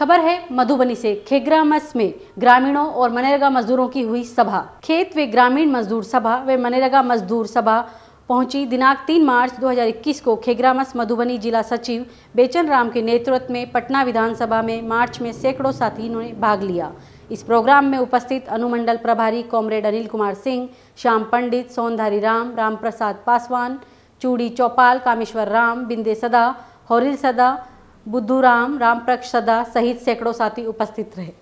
खबर है मधुबनी से खेगरा मस में ग्रामीणों और मनेरेगा मजदूरों की हुई सभा खेत व ग्रामीण मजदूर सभा व मनेरेगा मजदूर सभा पहुंची दिनांक 3 मार्च 2021 को खेग्रामस मधुबनी जिला सचिव बेचन राम के नेतृत्व में पटना विधानसभा में मार्च में सैकड़ों साथियों ने भाग लिया इस प्रोग्राम में उपस्थित अनुमंडल प्रभारी कॉमरेड अनिल कुमार सिंह श्याम पंडित सोनधारी राम राम प्रसाद पासवान चूड़ी चौपाल कामेश्वर राम बिंदे सदा हौरिल सदा बुद्धू राम राम सहित सैकड़ों साथी उपस्थित रहे